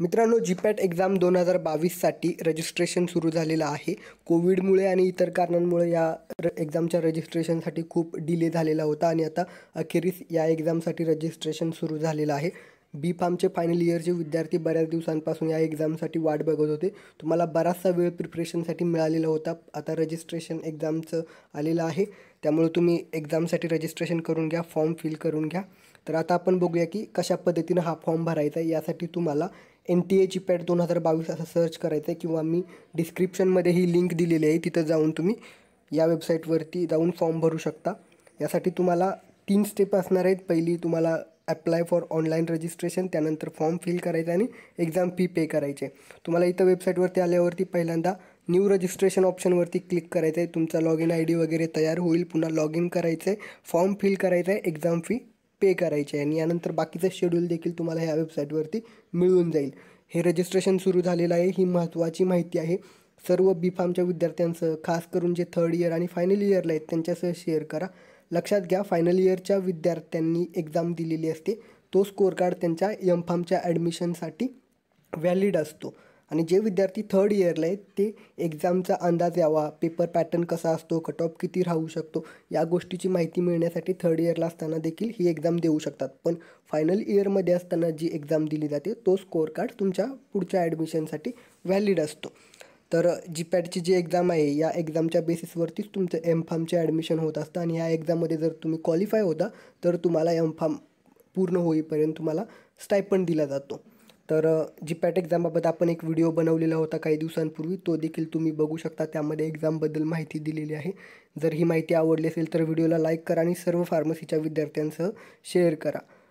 मित्रांनो GPAT exam दोन हजार बावीससाठी रजिस्ट्रेशन सुरू झालेलं आहे कोविडमुळे आणि इतर कारणांमुळे या र एक्झामच्या रजिस्ट्रेशनसाठी खूप डिले झालेला होता आणि आता अखेरीस या एक्झामसाठी रजिस्ट्रेशन सुरू झालेलं आहे बी फार्मचे फायनल इयरचे विद्यार्थी बऱ्याच दिवसांपासून या एक्झामसाठी वाट बघत होते तुम्हाला बराचसा वेळ प्रिपरेशनसाठी मिळालेला होता आता रजिस्ट्रेशन एक्झामचं आलेलं आहे त्यामुळे तुम्ही एक्झामसाठी रजिस्ट्रेशन करून घ्या फॉर्म फिल करून घ्या तर आता आपण बघूया की कशा पद्धतीनं हा फॉर्म भरायचा आहे यासाठी तुम्हाला एन टी एची पॅट दोन हजार बावीस असं सर्च करायचं आहे किंवा मी डिस्क्रिप्शनमध्ये ही लिंक दिलेली आहे तिथं जाऊन तुम्ही या वेबसाईटवरती जाऊन फॉर्म भरू शकता यासाठी तुम्हाला तीन स्टेप असणार आहेत पहिली तुम्हाला अप्लाय फॉर ऑनलाईन रजिस्ट्रेशन त्यानंतर फॉर्म फिल करायचं आणि एक्झाम फी पे करायचे तुम्हाला इथं वेबसाईटवरती आल्यावरती पहिल्यांदा न्यू रजिस्ट्रेशन ऑप्शनवरती क्लिक करायचं आहे तुमचा लॉग इन आय डी वगैरे तयार होईल पुन्हा लॉग इन करायचं आहे फॉर्म फिल करायचं आहे एक्झाम फी पे करायचे आणि यानंतर बाकीचं शेड्यूल देखील तुम्हाला ह्या वेबसाईटवरती मिळून जाईल हे रजिस्ट्रेशन सुरू झालेलं आहे ही महत्त्वाची माहिती आहे सर्व बी फार्मच्या विद्यार्थ्यांसह खास करून जे थर्ड इयर आणि फायनल इयरला आहेत त्यांच्यासह शेअर करा लक्षात घ्या फायनल इयरच्या विद्यार्थ्यांनी एक्झाम दिलेली असते तो स्कोअर कार्ड त्यांच्या एम फार्मच्या ॲडमिशनसाठी व्हॅलिड असतो आणि जे विद्यार्थी थर्ड इयरला आहेत ते एक्झामचा अंदाज यावा पेपर पॅटर्न कसा असतो कट ऑफ किती राहू शकतो या गोष्टीची माहिती मिळण्यासाठी थर्ड इयरला असताना देखील ही एक्झाम देऊ शकतात पण फायनल इयरमध्ये असताना जी एक्झाम दिली जाते तो स्कोअर कार्ड तुमच्या पुढच्या ॲडमिशनसाठी व्हॅलिड असतो तर जी पॅटची जी एक्झाम आहे या एक्झामच्या बेसिसवरतीच तुमचं एम फार्मचे ॲडमिशन होत असतं आणि ह्या एक्झाममध्ये जर तुम्ही क्वालिफाय होता तर तुम्हाला एम फार्म पूर्ण होईपर्यंत तुम्हाला स्टायपण दिला जातो तर जी पॅट एक्झामबाबत आपण एक व्हिडिओ बनवलेला होता काही दिवसांपूर्वी तो देखील तुम्ही बघू शकता त्यामध्ये एक्झामबद्दल माहिती दिलेली आहे जर ही माहिती आवडली असेल तर व्हिडिओला लाईक करा आणि सर्व फार्मसीच्या विद्यार्थ्यांसह शेअर करा